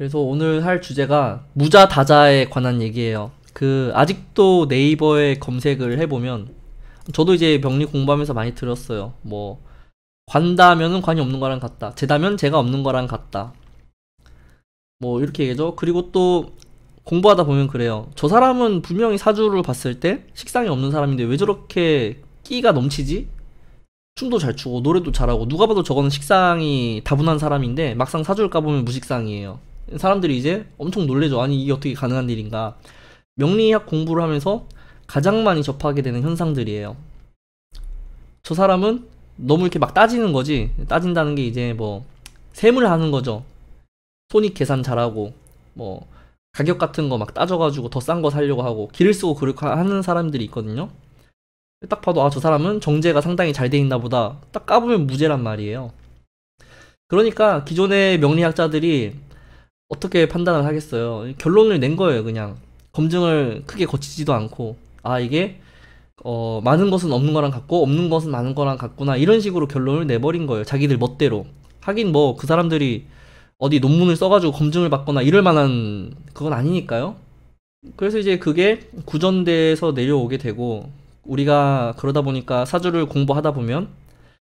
그래서 오늘 할 주제가 무자 다자에 관한 얘기예요. 그 아직도 네이버에 검색을 해보면 저도 이제 병리 공부하면서 많이 들었어요. 뭐 관다면은 관이 없는 거랑 같다. 재다면 재가 없는 거랑 같다. 뭐 이렇게 얘기죠. 그리고 또 공부하다 보면 그래요. 저 사람은 분명히 사주를 봤을 때 식상이 없는 사람인데 왜 저렇게 끼가 넘치지? 춤도 잘 추고 노래도 잘하고 누가 봐도 저거는 식상이 다분한 사람인데 막상 사주를 까보면 무식상이에요. 사람들이 이제 엄청 놀래죠. 아니 이게 어떻게 가능한 일인가. 명리학 공부를 하면서 가장 많이 접하게 되는 현상들이에요. 저 사람은 너무 이렇게 막 따지는 거지. 따진다는 게 이제 뭐 셈을 하는 거죠. 손익 계산 잘하고 뭐 가격 같은 거 막 따져가지고 더 싼거 사려고 하고 길을 쓰고 그렇게 하는 사람들이 있거든요. 딱 봐도 아 저 사람은 정제가 상당히 잘 돼 있나 보다. 딱 까보면 무죄란 말이에요. 그러니까 기존의 명리학자들이 어떻게 판단을 하겠어요. 결론을 낸 거예요, 그냥. 검증을 크게 거치지도 않고, 아, 이게, 어, 많은 것은 없는 거랑 같고, 없는 것은 많은 거랑 같구나. 이런 식으로 결론을 내버린 거예요. 자기들 멋대로. 하긴 뭐, 그 사람들이 어디 논문을 써가지고 검증을 받거나 이럴 만한 그건 아니니까요. 그래서 이제 그게 구전돼서 내려오게 되고, 우리가 그러다 보니까 사주를 공부하다 보면,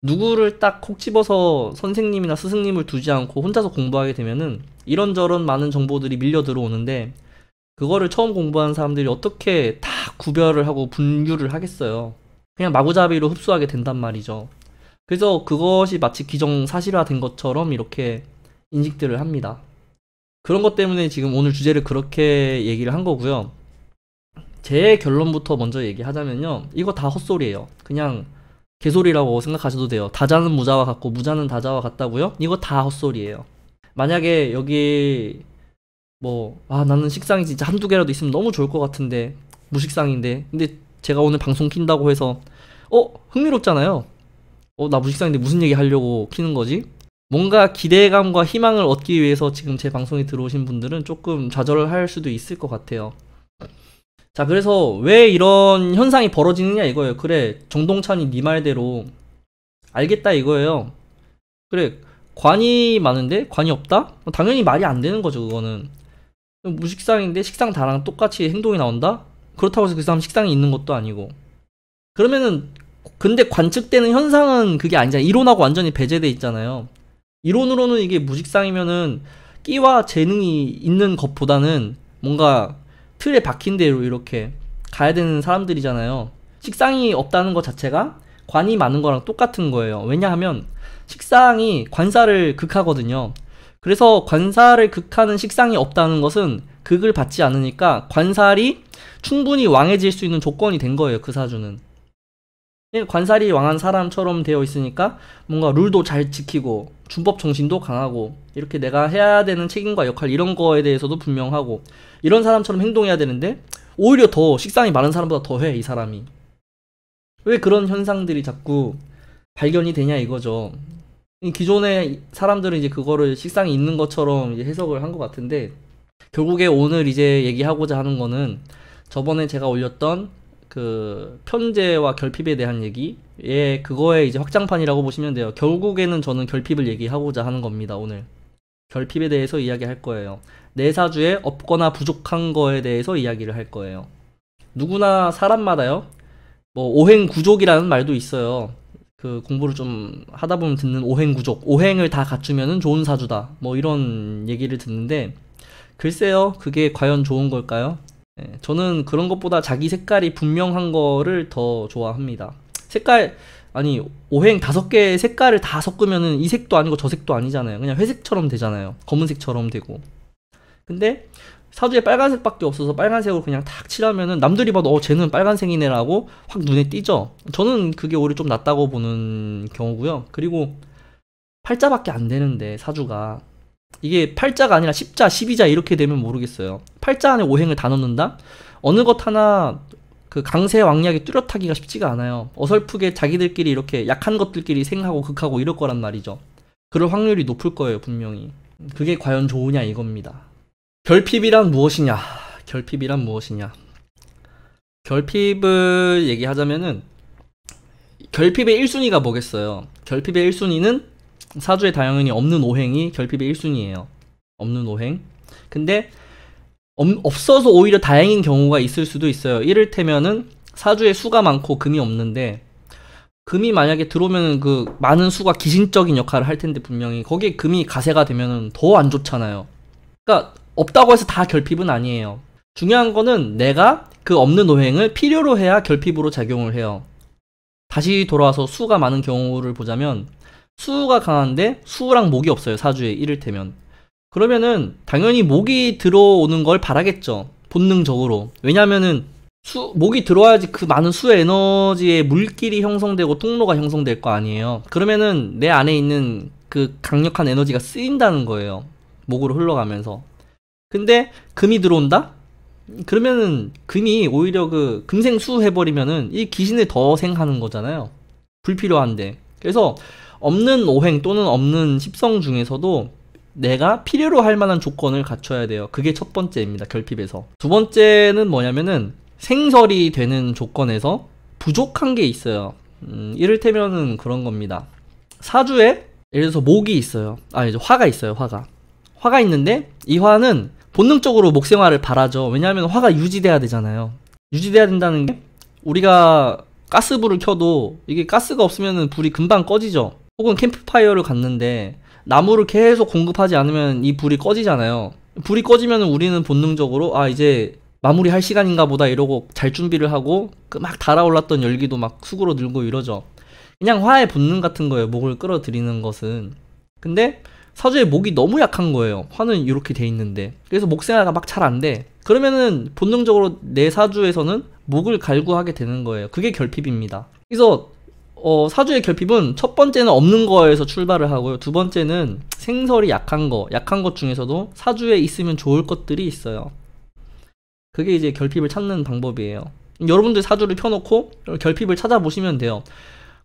누구를 딱 콕 집어서 선생님이나 스승님을 두지 않고 혼자서 공부하게 되면은, 이런저런 많은 정보들이 밀려 들어오는데 그거를 처음 공부한 사람들이 어떻게 다 구별을 하고 분류를 하겠어요. 그냥 마구잡이로 흡수하게 된단 말이죠. 그래서 그것이 마치 기정사실화된 것처럼 이렇게 인식들을 합니다. 그런 것 때문에 지금 오늘 주제를 그렇게 얘기를 한 거고요. 제 결론부터 먼저 얘기하자면요. 이거 다 헛소리예요. 그냥 개소리라고 생각하셔도 돼요. 다자는 무자와 같고 무자는 다자와 같다고요? 이거 다 헛소리예요. 만약에 여기 뭐 아 나는 식상이 진짜 한두 개라도 있으면 너무 좋을 것 같은데 무식상인데 근데 제가 오늘 방송 킨다고 해서 어 흥미롭잖아요 어 나 무식상인데 무슨 얘기 하려고 키는 거지 뭔가 기대감과 희망을 얻기 위해서 지금 제 방송에 들어오신 분들은 조금 좌절할 을 수도 있을 것 같아요 자 그래서 왜 이런 현상이 벌어지느냐 이거예요 그래 정동찬이 니 네 말대로 알겠다 이거예요 그래 관이 많은데 관이 없다? 뭐 당연히 말이 안 되는 거죠 그거는 무식상인데 식상 다랑 똑같이 행동이 나온다? 그렇다고 해서 그 사람 식상이 있는 것도 아니고 그러면은 근데 관측되는 현상은 그게 아니잖아 이론하고 완전히 배제돼 있잖아요 이론으로는 이게 무식상이면은 끼와 재능이 있는 것보다는 뭔가 틀에 박힌 대로 이렇게 가야 되는 사람들이잖아요 식상이 없다는 것 자체가 관이 많은 거랑 똑같은 거예요 왜냐하면 식상이 관사를 극하거든요. 그래서 관사를 극하는 식상이 없다는 것은 극을 받지 않으니까 관살이 충분히 왕해질 수 있는 조건이 된 거예요. 그 사주는. 예, 관살이 왕한 사람처럼 되어 있으니까 뭔가 룰도 잘 지키고 준법 정신도 강하고 이렇게 내가 해야 되는 책임과 역할 이런 거에 대해서도 분명하고 이런 사람처럼 행동해야 되는데 오히려 더 식상이 많은 사람보다 더해 이 사람이 왜 그런 현상들이 자꾸 발견이 되냐 이거죠 기존에 사람들은 이제 그거를 식상이 있는 것처럼 이제 해석을 한 것 같은데 결국에 오늘 이제 얘기하고자 하는 거는 저번에 제가 올렸던 그 편제와 결핍에 대한 얘기 예 그거의 이제 확장판이라고 보시면 돼요 결국에는 저는 결핍을 얘기하고자 하는 겁니다 오늘 결핍에 대해서 이야기할 거예요 내 사주에 없거나 부족한 거에 대해서 이야기를 할 거예요 누구나 사람마다요 뭐 오행구족이라는 말도 있어요 그 공부를 좀 하다 보면 듣는 오행 구족, 오행을 다갖추면 좋은 사주다. 뭐 이런 얘기를 듣는데 글쎄요, 그게 과연 좋은 걸까요? 예, 저는 그런 것보다 자기 색깔이 분명한 거를 더 좋아합니다. 색깔 아니 오행 다섯 개의 색깔을 다섞으면이 색도 아니고 저 색도 아니잖아요. 그냥 회색처럼 되잖아요. 검은색처럼 되고. 근데 사주에 빨간색밖에 없어서 빨간색으로 그냥 탁 칠하면은 남들이 봐도 어 쟤는 빨간색이네라고 확 눈에 띄죠. 저는 그게 오히려 좀 낫다고 보는 경우고요. 그리고 팔자밖에 안 되는데 사주가 이게 팔자가 아니라 십자십이자 이렇게 되면 모르겠어요. 팔자 안에 오행을 다 넣는다? 어느 것 하나 그 강세 왕약이 뚜렷하기가 쉽지가 않아요. 어설프게 자기들끼리 이렇게 약한 것들끼리 생하고 극하고 이럴 거란 말이죠. 그럴 확률이 높을 거예요, 분명히. 그게 과연 좋으냐 이겁니다. 결핍이란 무엇이냐? 결핍이란 무엇이냐? 결핍을 얘기하자면은 결핍의 1순위가 뭐겠어요? 결핍의 1순위는 사주에 당연히 없는 오행이 결핍의 1순위예요. 없는 오행. 근데 없어서 오히려 다행인 경우가 있을 수도 있어요. 이를테면은 사주에 수가 많고 금이 없는데 금이 만약에 들어오면 그 많은 수가 기신적인 역할을 할 텐데 분명히 거기에 금이 가세가 되면은 더 안 좋잖아요. 그러니까 없다고 해서 다 결핍은 아니에요. 중요한 거는 내가 그 없는 노행을 필요로 해야 결핍으로 작용을 해요. 다시 돌아와서 수가 많은 경우를 보자면 수가 강한데 수랑 목이 없어요. 사주에 이를테면. 그러면은 당연히 목이 들어오는 걸 바라겠죠. 본능적으로. 왜냐면은 수, 목이 들어와야지 그 많은 수의 에너지의 물길이 형성되고 통로가 형성될 거 아니에요. 그러면은 내 안에 있는 그 강력한 에너지가 쓰인다는 거예요. 목으로 흘러가면서. 근데 금이 들어온다? 그러면은 금이 오히려 그 금생수 해버리면은 이 귀신을 더 생하는 거잖아요. 불필요한데. 그래서 없는 오행 또는 없는 십성 중에서도 내가 필요로 할 만한 조건을 갖춰야 돼요. 그게 첫 번째입니다. 결핍에서. 두 번째는 뭐냐면은 생설이 되는 조건에서 부족한 게 있어요. 음, 이를테면은 그런 겁니다. 사주에 예를 들어서 목이 있어요. 아, 이제 화가 있어요. 화가. 화가 있는데 이 화는 본능적으로 목생화를 바라죠. 왜냐하면 화가 유지돼야 되잖아요. 유지돼야 된다는 게 우리가 가스불을 켜도 이게 가스가 없으면 불이 금방 꺼지죠. 혹은 캠프파이어를 갔는데 나무를 계속 공급하지 않으면 이 불이 꺼지잖아요. 불이 꺼지면 우리는 본능적으로 아 이제 마무리할 시간인가 보다 이러고 잘 준비를 하고 그 막 달아올랐던 열기도 막 숙으로 늘고 이러죠. 그냥 화의 본능 같은 거예요. 목을 끌어들이는 것은. 근데 사주의 목이 너무 약한 거예요. 화는 이렇게 돼 있는데. 그래서 목 생활이 막잘 안 돼. 그러면은 본능적으로 내 사주에서는 목을 갈구하게 되는 거예요. 그게 결핍입니다. 그래서 어, 사주의 결핍은 첫 번째는 없는 거에서 출발을 하고요. 두 번째는 생설이 약한 거, 약한 것 중에서도 사주에 있으면 좋을 것들이 있어요. 그게 이제 결핍을 찾는 방법이에요. 여러분들 사주를 펴놓고 결핍을 찾아보시면 돼요.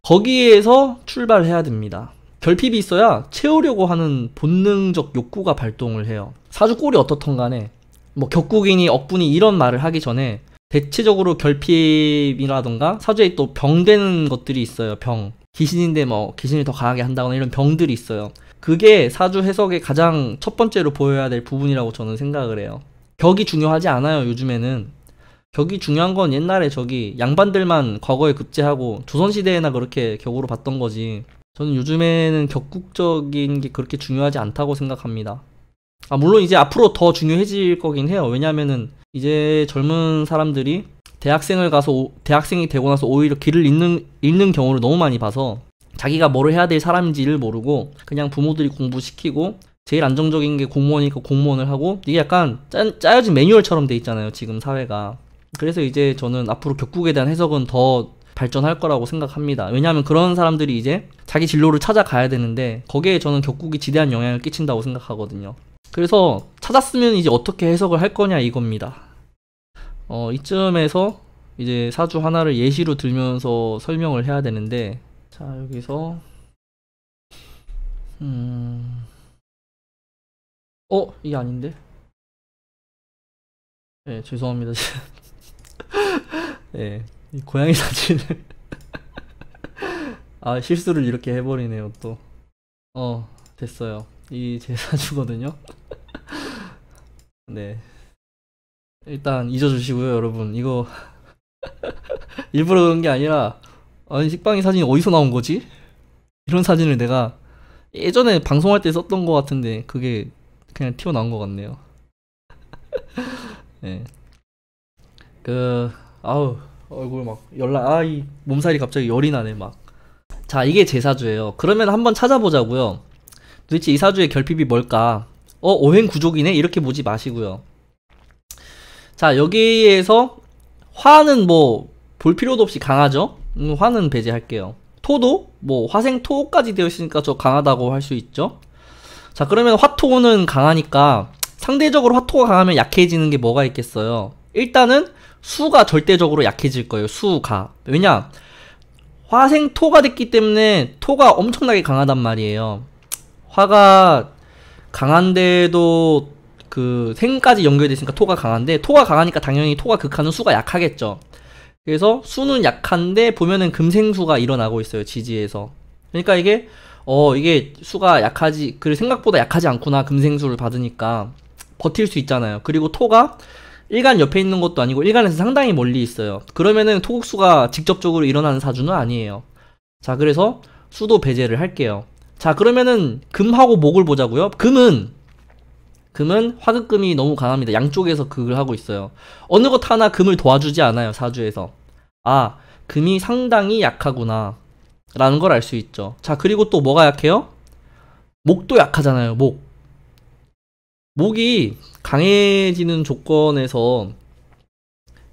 거기에서 출발해야 됩니다. 결핍이 있어야 채우려고 하는 본능적 욕구가 발동을 해요. 사주 꼴이 어떻던 간에 뭐 격국이니 억분이 이런 말을 하기 전에 대체적으로 결핍이라던가 사주에 또 병되는 것들이 있어요. 병. 귀신인데 뭐 귀신을 더 강하게 한다거나 이런 병들이 있어요. 그게 사주 해석의 가장 첫 번째로 보여야 될 부분이라고 저는 생각을 해요. 격이 중요하지 않아요, 요즘에는. 격이 중요한 건 옛날에 저기 양반들만 과거에 급제하고 조선시대에나 그렇게 격으로 봤던 거지. 저는 요즘에는 격국적인 게 그렇게 중요하지 않다고 생각합니다. 아, 물론 이제 앞으로 더 중요해질 거긴 해요. 왜냐면은 이제 젊은 사람들이 대학생을 가서, 대학생이 되고 나서 오히려 길을 잃는, 잃는 경우를 너무 많이 봐서 자기가 뭐를 해야 될 사람인지를 모르고 그냥 부모들이 공부시키고 제일 안정적인 게 공무원이니까 공무원을 하고 이게 약간 짜, 짜여진 매뉴얼처럼 돼 있잖아요. 지금 사회가. 그래서 이제 저는 앞으로 격국에 대한 해석은 더 발전할 거라고 생각합니다. 왜냐하면 그런 사람들이 이제 자기 진로를 찾아가야 되는데 거기에 저는 격국이 지대한 영향을 끼친다고 생각하거든요. 그래서 찾았으면 이제 어떻게 해석을 할 거냐 이겁니다. 어, 이쯤에서 이제 사주 하나를 예시로 들면서 설명을 해야 되는데 자 여기서 음... 어? 이게 아닌데? 네 죄송합니다 네. 이 고양이 사진을 아 실수를 이렇게 해버리네요 또 어 됐어요 이 제 사주거든요 네 일단 잊어주시고요 여러분 이거 일부러 그런 게 아니라 아니 식빵이 사진이 어디서 나온 거지? 이런 사진을 내가 예전에 방송할 때 썼던 것 같은데 그게 그냥 튀어나온 것 같네요 네. 그 아우 얼굴 막 열나 아 이 몸살이 갑자기 열이 나네 막자 이게 제 사주예요 그러면 한번 찾아보자고요 도대체 이 사주의 결핍이 뭘까 어 오행 구족이네 이렇게 보지 마시고요 자 여기에서 화는 뭐 볼 필요도 없이 강하죠 음, 화는 배제할게요 토도 뭐 화생토까지 되어 있으니까 저 강하다고 할 수 있죠 자 그러면 화토는 강하니까 상대적으로 화토가 강하면 약해지는 게 뭐가 있겠어요 일단은 수가 절대적으로 약해질 거예요. 수가. 왜냐? 화생토가 됐기 때문에 토가 엄청나게 강하단 말이에요. 화가 강한데도 그 생까지 연결돼 있으니까 토가 강한데 토가 강하니까 당연히 토가 극하는 수가 약하겠죠. 그래서 수는 약한데 보면은 금생수가 일어나고 있어요. 지지에서. 그러니까 이게 어 이게 수가 약하지 그 생각보다 약하지 않구나 금생수를 받으니까 버틸 수 있잖아요. 그리고 토가 일간 옆에 있는 것도 아니고 일간에서 상당히 멀리 있어요. 그러면은 토국수가 직접적으로 일어나는 사주는 아니에요. 자, 그래서 수도 배제를 할게요. 자, 그러면은 금하고 목을 보자고요. 금은 금은 화극금이 너무 강합니다. 양쪽에서 극을 하고 있어요. 어느 것 하나 금을 도와주지 않아요. 사주에서. 아, 금이 상당히 약하구나. 라는 걸 알 수 있죠. 자, 그리고 또 뭐가 약해요? 목도 약하잖아요. 목. 목이 강해지는 조건에서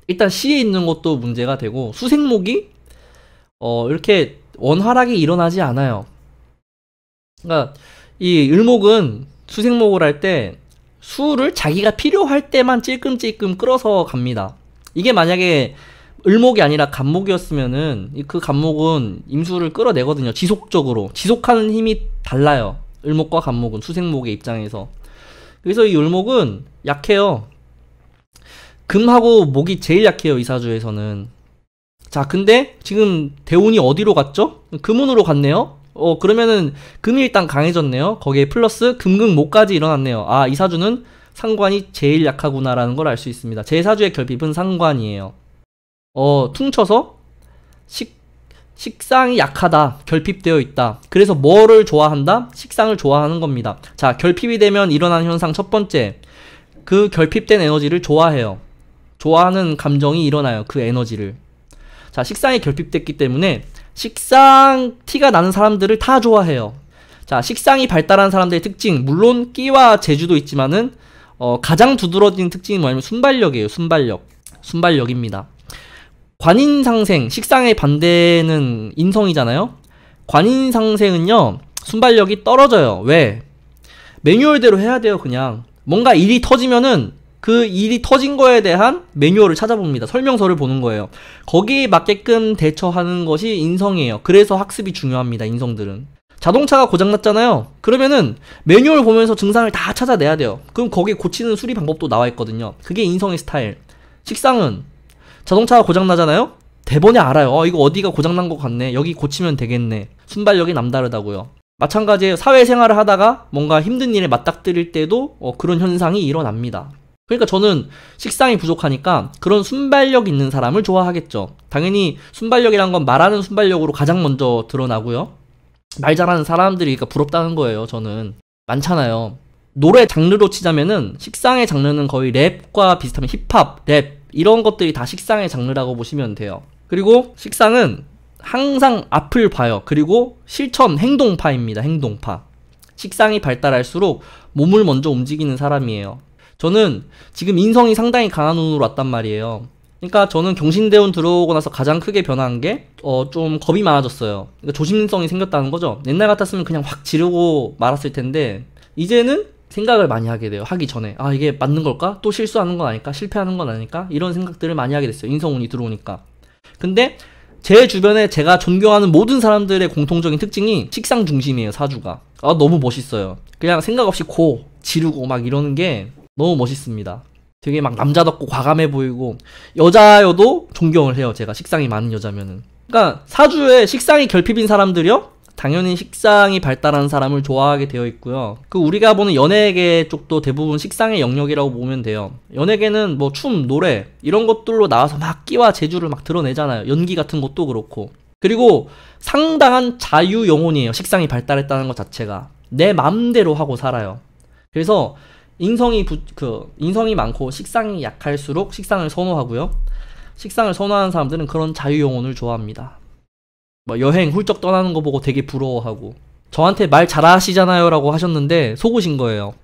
일단 시에 있는 것도 문제가 되고 수생목이 어 이렇게 원활하게 일어나지 않아요. 그러니까 이 을목은 수생목을 할 때 수를 자기가 필요할 때만 찔끔찔끔 끌어서 갑니다. 이게 만약에 을목이 아니라 간목이었으면은 그 간목은 임수를 끌어내거든요. 지속적으로 지속하는 힘이 달라요. 을목과 간목은 수생목의 입장에서 그래서 이 울목은 약해요. 금하고 목이 제일 약해요. 이사주에서는. 자, 근데 지금 대운이 어디로 갔죠? 금운으로 갔네요. 어, 그러면은 금이 일단 강해졌네요. 거기에 플러스 금금 목까지 일어났네요. 아, 이사주는 상관이 제일 약하구나라는 걸 알 수 있습니다. 제 사주의 결핍은 상관이에요. 어, 퉁쳐서 식 식상이 약하다, 결핍되어 있다. 그래서 뭐를 좋아한다? 식상을 좋아하는 겁니다. 자, 결핍이 되면 일어나는 현상 첫 번째. 그 결핍된 에너지를 좋아해요. 좋아하는 감정이 일어나요. 그 에너지를. 자, 식상이 결핍됐기 때문에 식상 티가 나는 사람들을 다 좋아해요. 자, 식상이 발달한 사람들의 특징, 물론 끼와 재주도 있지만은 어, 가장 두드러진 특징이 뭐냐면 순발력이에요. 순발력. 순발력입니다. 관인상생, 식상의 반대는 인성이잖아요? 관인상생은요, 순발력이 떨어져요. 왜? 매뉴얼대로 해야 돼요, 그냥. 뭔가 일이 터지면은 그 일이 터진 거에 대한 매뉴얼을 찾아봅니다. 설명서를 보는 거예요. 거기에 맞게끔 대처하는 것이 인성이에요. 그래서 학습이 중요합니다, 인성들은. 자동차가 고장났잖아요. 그러면은 매뉴얼 보면서 증상을 다 찾아내야 돼요. 그럼 거기에 고치는 수리 방법도 나와 있거든요. 그게 인성의 스타일. 식상은 자동차가 고장나잖아요? 대본에 알아요. 어, 이거 어디가 고장난 것 같네. 여기 고치면 되겠네. 순발력이 남다르다고요. 마찬가지에 사회생활을 하다가 뭔가 힘든 일에 맞닥뜨릴 때도 어, 그런 현상이 일어납니다. 그러니까 저는 식상이 부족하니까 그런 순발력 있는 사람을 좋아하겠죠. 당연히 순발력이란 건 말하는 순발력으로 가장 먼저 드러나고요. 말 잘하는 사람들이 니까 그러니까 부럽다는 거예요, 저는. 많잖아요. 노래 장르로 치자면은 식상의 장르는 거의 랩과 비슷하면 힙합, 랩, 이런 것들이 다 식상의 장르라고 보시면 돼요. 그리고 식상은 항상 앞을 봐요. 그리고 실천 행동파입니다. 행동파. 식상이 발달할수록 몸을 먼저 움직이는 사람이에요. 저는 지금 인성이 상당히 강한 운으로 왔단 말이에요. 그러니까 저는 경신대운 들어오고 나서 가장 크게 변한 게어좀 겁이 많아졌어요. 그러니까 조심성이 생겼다는 거죠. 옛날 같았으면 그냥 확 지르고 말았을 텐데 이제는 생각을 많이 하게 돼요. 하기 전에. 아, 이게 맞는 걸까? 또 실수하는 건 아닐까? 실패하는 건 아닐까? 이런 생각들을 많이 하게 됐어요. 인성운이 들어오니까. 근데 제 주변에 제가 존경하는 모든 사람들의 공통적인 특징이 식상 중심이에요, 사주가. 아, 너무 멋있어요. 그냥 생각 없이 고, 지르고 막 이러는 게 너무 멋있습니다. 되게 막 남자답고 과감해 보이고, 여자여도 존경을 해요, 제가. 식상이 많은 여자면은. 그러니까 사주에 식상이 결핍인 사람들이요? 당연히 식상이 발달한 사람을 좋아하게 되어 있고요. 그 우리가 보는 연예계 쪽도 대부분 식상의 영역이라고 보면 돼요. 연예계는 뭐 춤, 노래 이런 것들로 나와서 막 끼와 재주를 막 드러내잖아요. 연기 같은 것도 그렇고. 그리고 상당한 자유 영혼이에요. 식상이 발달했다는 것 자체가 내 마음대로 하고 살아요. 그래서 인성이 부, 그 인성이 많고 식상이 약할수록 식상을 선호하고요. 식상을 선호하는 사람들은 그런 자유 영혼을 좋아합니다. 뭐 여행 훌쩍 떠나는 거 보고 되게 부러워하고 저한테 말 잘하시잖아요라고 하셨는데 속으신 거예요.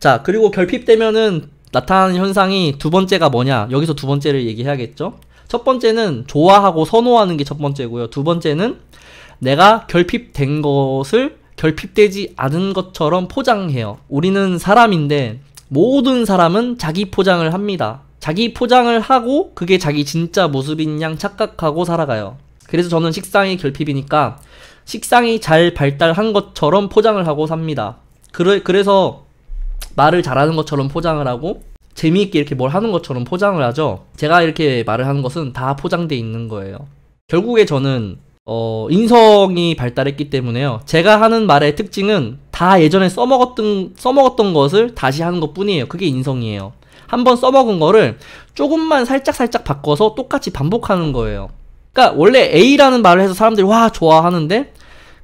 자, 그리고 결핍되면은 나타나는 현상이 두 번째가 뭐냐? 여기서 두 번째를 얘기해야겠죠? 첫 번째는 좋아하고 선호하는 게 첫 번째고요. 두 번째는 내가 결핍된 것을 결핍되지 않은 것처럼 포장해요. 우리는 사람인데 모든 사람은 자기 포장을 합니다. 자기 포장을 하고 그게 자기 진짜 모습인 양 착각하고 살아가요. 그래서 저는 식상이 결핍이니까 식상이 잘 발달한 것처럼 포장을 하고 삽니다. 그래, 그래서 말을 잘하는 것처럼 포장을 하고 재미있게 이렇게 뭘 하는 것처럼 포장을 하죠. 제가 이렇게 말을 하는 것은 다포장되어 있는 거예요. 결국에 저는 어, 인성이 발달했기 때문에요. 제가 하는 말의 특징은 다 예전에 써먹었던 써먹었던 것을 다시 하는 것 뿐이에요. 그게 인성이에요. 한번 써먹은 거를 조금만 살짝살짝 살짝 바꿔서 똑같이 반복하는 거예요. 그러니까 원래 A라는 말을 해서 사람들이 와 좋아하는데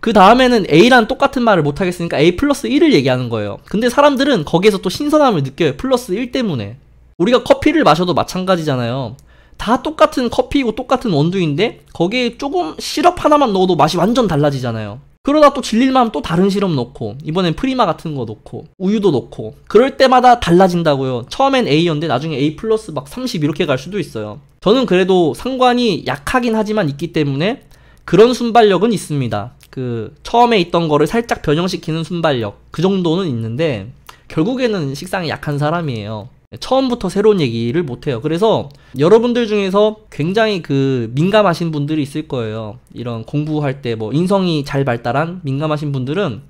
그 다음에는 A랑 똑같은 말을 못하겠으니까 A 플러스 1을 얘기하는 거예요. 근데 사람들은 거기에서 또 신선함을 느껴요. 플러스 1 때문에. 우리가 커피를 마셔도 마찬가지잖아요. 다 똑같은 커피이고 똑같은 원두인데 거기에 조금 시럽 하나만 넣어도 맛이 완전 달라지잖아요. 그러다 또 질릴만 하면 또 다른 실험 넣고 이번엔 프리마 같은 거 넣고 우유도 넣고 그럴 때마다 달라진다고요 처음엔 A였는데 나중에 A 플러스 막 30 이렇게 갈 수도 있어요 저는 그래도 상관이 약하긴 하지만 있기 때문에 그런 순발력은 있습니다 그 처음에 있던 거를 살짝 변형시키는 순발력 그 정도는 있는데 결국에는 식상이 약한 사람이에요 처음부터 새로운 얘기를 못해요. 그래서 여러분들 중에서 굉장히 그 민감하신 분들이 있을 거예요. 이런 공부할 때 뭐 인성이 잘 발달한 민감하신 분들은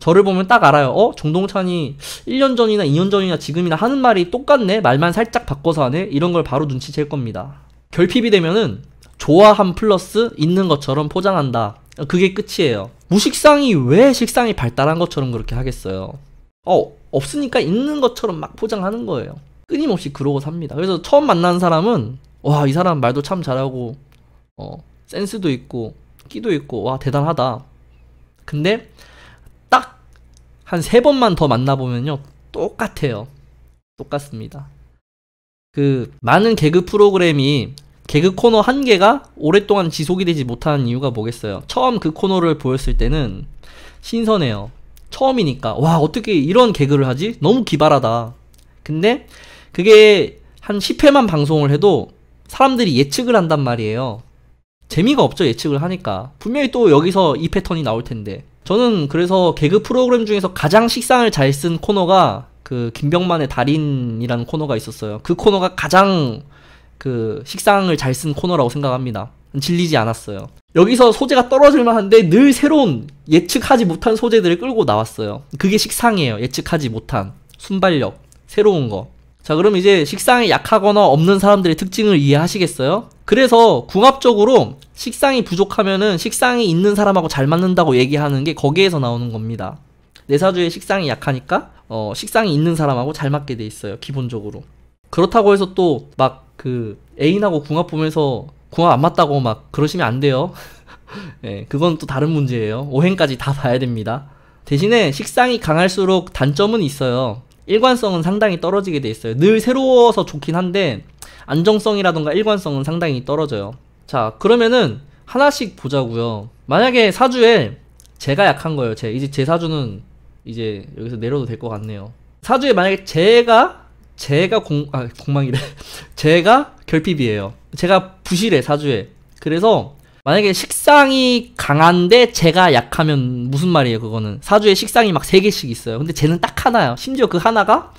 저를 보면 딱 알아요. 어? 정동찬이 1년 전이나 2년 전이나 지금이나 하는 말이 똑같네? 말만 살짝 바꿔서 하네? 이런 걸 바로 눈치챌 겁니다. 결핍이 되면은 좋아함 플러스 있는 것처럼 포장한다. 그게 끝이에요. 무식상이 왜 식상이 발달한 것처럼 그렇게 하겠어요? 어, 없으니까 있는 것처럼 막 포장하는 거예요. 끊임없이 그러고 삽니다. 그래서 처음 만난 사람은 와 이 사람 말도 참 잘하고 어 센스도 있고 끼도 있고 와 대단하다. 근데 딱 한 세 번만 더 만나보면요 똑같아요. 똑같습니다. 그 많은 개그 프로그램이 개그 코너 한 개가 오랫동안 지속이 되지 못하는 이유가 뭐겠어요? 처음 그 코너를 보였을 때는 신선해요. 처음이니까 와 어떻게 이런 개그를 하지? 너무 기발하다. 근데 그게 한 10회만 방송을 해도 사람들이 예측을 한단 말이에요. 재미가 없죠, 예측을 하니까. 분명히 또 여기서 이 패턴이 나올 텐데. 저는 그래서 개그 프로그램 중에서 가장 식상을 잘 쓴 코너가 그 김병만의 달인이라는 코너가 있었어요. 그 코너가 가장 그 식상을 잘 쓴 코너라고 생각합니다. 질리지 않았어요. 여기서 소재가 떨어질만 한데 늘 새로운 예측하지 못한 소재들을 끌고 나왔어요. 그게 식상이에요. 예측하지 못한 순발력, 새로운 거. 자 그럼 이제 식상이 약하거나 없는 사람들의 특징을 이해하시겠어요? 그래서 궁합적으로 식상이 부족하면은 식상이 있는 사람하고 잘 맞는다고 얘기하는 게 거기에서 나오는 겁니다. 내사주의 식상이 약하니까 어, 식상이 있는 사람하고 잘 맞게 돼 있어요 기본적으로. 그렇다고 해서 또 막그 애인하고 궁합 보면서 궁합 안 맞다고 막 그러시면 안 돼요. 예, 그건 또 다른 문제예요. 오행까지 다 봐야 됩니다. 대신에 식상이 강할수록 단점은 있어요. 일관성은 상당히 떨어지게 돼 있어요. 늘 새로워서 좋긴 한데 안정성이라던가 일관성은 상당히 떨어져요. 자 그러면은 하나씩 보자고요. 만약에 사주에 제가 약한 거예요. 제 이제 제 사주는 이제 여기서 내려도 될 것 같네요. 사주에 만약에 제가 제가 공, 아, 공망이래. 제가 결핍이에요. 제가 부실해, 사주에. 그래서 만약에 식상이 강한데 제가 약하면 무슨 말이에요 그거는 사주에 식상이 막3개씩 있어요 근데 쟤는 딱 하나야 심지어 그 하나가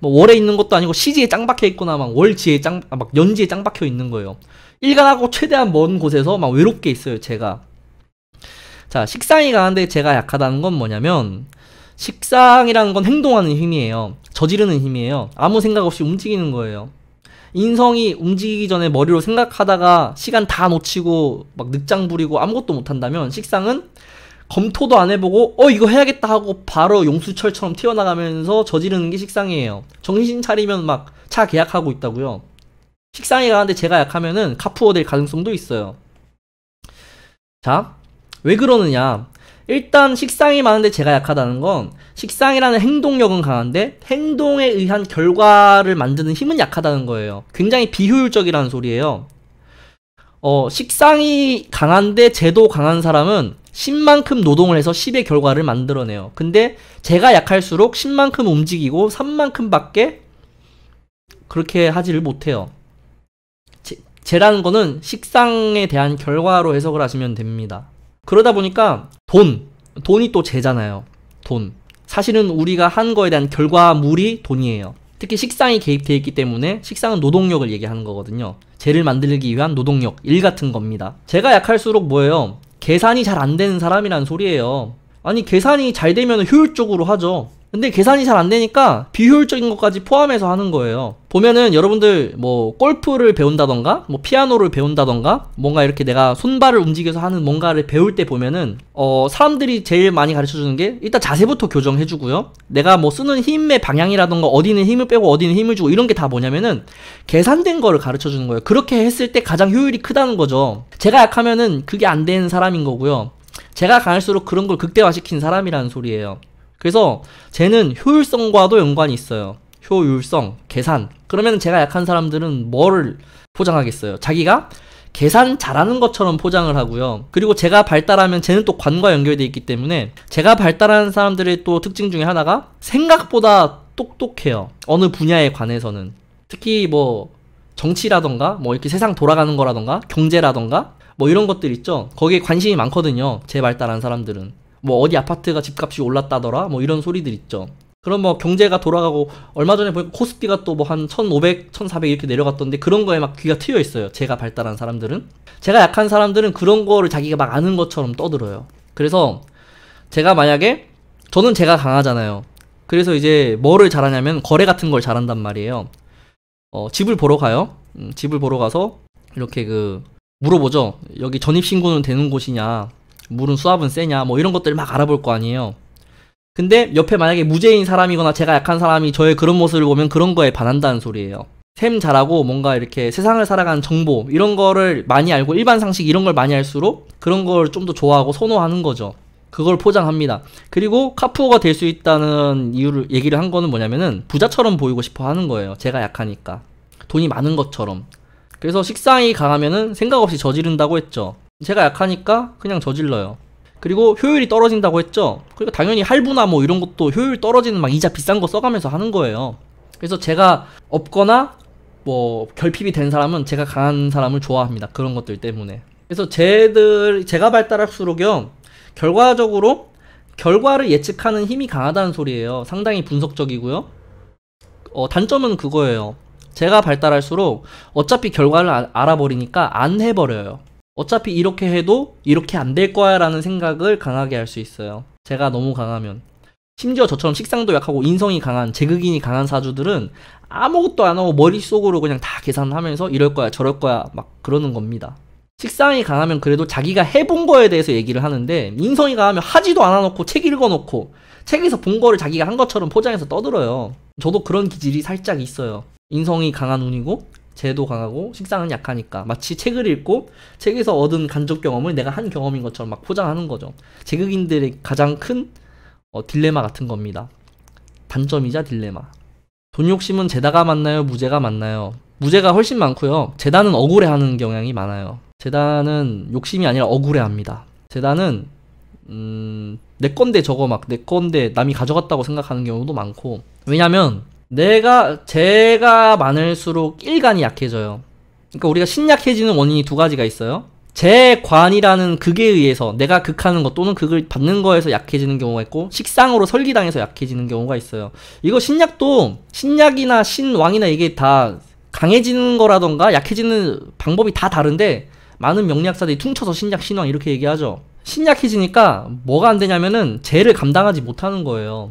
뭐 월에 있는 것도 아니고 시지에 짱 박혀 있거나 막 월지에 짱, 아, 막 연지에 짱 박혀 있는 거예요 일간하고 최대한 먼 곳에서 막 외롭게 있어요 제가 자 식상이 강한데 제가 약하다는 건 뭐냐면 식상이라는 건 행동하는 힘이에요 저지르는 힘이에요 아무 생각 없이 움직이는 거예요 인성이 움직이기 전에 머리로 생각하다가 시간 다 놓치고 막 늑장 부리고 아무것도 못한다면 식상은 검토도 안 해보고 어 이거 해야겠다 하고 바로 용수철처럼 튀어나가면서 저지르는 게 식상이에요. 정신 차리면 막 차 계약하고 있다고요. 식상이 가는데 제가 약하면은 카푸어 될 가능성도 있어요. 자, 왜 그러느냐? 일단 식상이 많은데 제가 약하다는 건 식상이라는 행동력은 강한데 행동에 의한 결과를 만드는 힘은 약하다는 거예요. 굉장히 비효율적이라는 소리예요. 어, 식상이 강한데 제도 강한 사람은 10만큼 노동을 해서 10의 결과를 만들어내요. 근데 제가 약할수록 10만큼 움직이고 3만큼밖에 그렇게 하지를 못해요. 제, 제라는 거는 식상에 대한 결과로 해석을 하시면 됩니다. 그러다 보니까 돈, 돈이 또 재잖아요. 돈. 사실은 우리가 한 거에 대한 결과물이 돈이에요. 특히 식상이 개입되어 있기 때문에 식상은 노동력을 얘기하는 거거든요. 재를 만들기 위한 노동력, 일 같은 겁니다. 제가 약할수록 뭐예요? 계산이 잘 안 되는 사람이란 소리예요. 아니 계산이 잘 되면 효율적으로 하죠. 근데 계산이 잘 안 되니까 비효율적인 것까지 포함해서 하는 거예요. 보면은 여러분들 뭐 골프를 배운다던가 뭐 피아노를 배운다던가 뭔가 이렇게 내가 손발을 움직여서 하는 뭔가를 배울 때 보면은 어 사람들이 제일 많이 가르쳐 주는 게 일단 자세부터 교정해 주고요. 내가 뭐 쓰는 힘의 방향이라던가 어디는 힘을 빼고 어디는 힘을 주고 이런 게 다 뭐냐면은 계산된 거를 가르쳐 주는 거예요. 그렇게 했을 때 가장 효율이 크다는 거죠. 제가 약하면은 그게 안 되는 사람인 거고요. 제가 강할수록 그런 걸 극대화시킨 사람이라는 소리예요. 그래서 쟤는 효율성과도 연관이 있어요. 효율성, 계산. 그러면 제가 약한 사람들은 뭐를 포장하겠어요? 자기가 계산 잘하는 것처럼 포장을 하고요. 그리고 제가 발달하면 쟤는 또 관과 연결되어 있기 때문에 제가 발달하는 사람들의 또 특징 중에 하나가 생각보다 똑똑해요. 어느 분야에 관해서는. 특히 뭐 정치라던가 뭐 이렇게 세상 돌아가는 거라던가 경제라던가 뭐 이런 것들 있죠. 거기에 관심이 많거든요. 제 발달한 사람들은. 뭐 어디 아파트가 집값이 올랐다더라 뭐 이런 소리들 있죠. 그럼 뭐 경제가 돌아가고 얼마 전에 보니까 코스피가 또 뭐 한 1500, 1400 이렇게 내려갔던데 그런 거에 막 귀가 트여 있어요. 제가 발달한 사람들은. 제가 약한 사람들은 그런 거를 자기가 막 아는 것처럼 떠들어요. 그래서 제가 만약에 저는 제가 강하잖아요. 그래서 이제 뭐를 잘하냐면 거래 같은 걸 잘한단 말이에요. 어, 집을 보러 가요. 음, 집을 보러 가서 이렇게 그 물어보죠. 여기 전입 신고는 되는 곳이냐? 물은 수압은 세냐 뭐 이런 것들 막 알아볼 거 아니에요. 근데 옆에 만약에 무죄인 사람이거나 제가 약한 사람이 저의 그런 모습을 보면 그런 거에 반한다는 소리예요. 샘 잘하고 뭔가 이렇게 세상을 살아가는 정보 이런 거를 많이 알고 일반 상식 이런 걸 많이 알수록 그런 걸 좀 더 좋아하고 선호하는 거죠. 그걸 포장합니다. 그리고 카푸어가 될 수 있다는 이유를 얘기를 한 거는 뭐냐면은 부자처럼 보이고 싶어 하는 거예요. 제가 약하니까 돈이 많은 것처럼. 그래서 식상이 강하면은 생각 없이 저지른다고 했죠. 제가 약하니까 그냥 저질러요. 그리고 효율이 떨어진다고 했죠. 그러니까 당연히 할부나 뭐 이런 것도 효율 떨어지는 막 이자 비싼 거 써가면서 하는 거예요. 그래서 제가 없거나 뭐 결핍이 된 사람은 제가 강한 사람을 좋아합니다. 그런 것들 때문에. 그래서 쟤들 제가 발달할수록요. 결과적으로 결과를 예측하는 힘이 강하다는 소리예요. 상당히 분석적이고요. 어, 단점은 그거예요. 제가 발달할수록 어차피 결과를 아, 알아버리니까 안 해버려요. 어차피 이렇게 해도 이렇게 안 될 거야 라는 생각을 강하게 할 수 있어요. 제가 너무 강하면. 심지어 저처럼 식상도 약하고 인성이 강한, 제극인이 강한 사주들은 아무것도 안 하고 머릿속으로 그냥 다 계산하면서 이럴 거야, 저럴 거야, 막 그러는 겁니다. 식상이 강하면 그래도 자기가 해본 거에 대해서 얘기를 하는데 인성이 강하면 하지도 않아놓고 책 읽어놓고 책에서 본 거를 자기가 한 것처럼 포장해서 떠들어요. 저도 그런 기질이 살짝 있어요. 인성이 강한 운이고 제도 강하고 식상은 약하니까 마치 책을 읽고 책에서 얻은 간접 경험을 내가 한 경험인 것처럼 막 포장하는 거죠. 제극인들의 가장 큰 어, 딜레마 같은 겁니다. 단점이자 딜레마. 돈 욕심은 재다가 맞나요 무죄가 맞나요 무죄가 훨씬 많고요. 재단은 억울해하는 경향이 많아요. 재단은 욕심이 아니라 억울해합니다. 재단은 음, 내 건데 저거 막 내 건데 남이 가져갔다고 생각하는 경우도 많고 왜냐면 내가 제가 많을수록 일간이 약해져요. 그러니까 우리가 신약해지는 원인이 두 가지가 있어요. 재관이라는 극에 의해서 내가 극하는 것 또는 극을 받는 거에서 약해지는 경우가 있고 식상으로 설기당해서 약해지는 경우가 있어요. 이거 신약도 신약이나 신왕이나 이게 다 강해지는 거라던가 약해지는 방법이 다 다른데 많은 명리학사들이 퉁쳐서 신약 신왕 이렇게 얘기하죠. 신약해지니까 뭐가 안 되냐면은 재를 감당하지 못하는 거예요.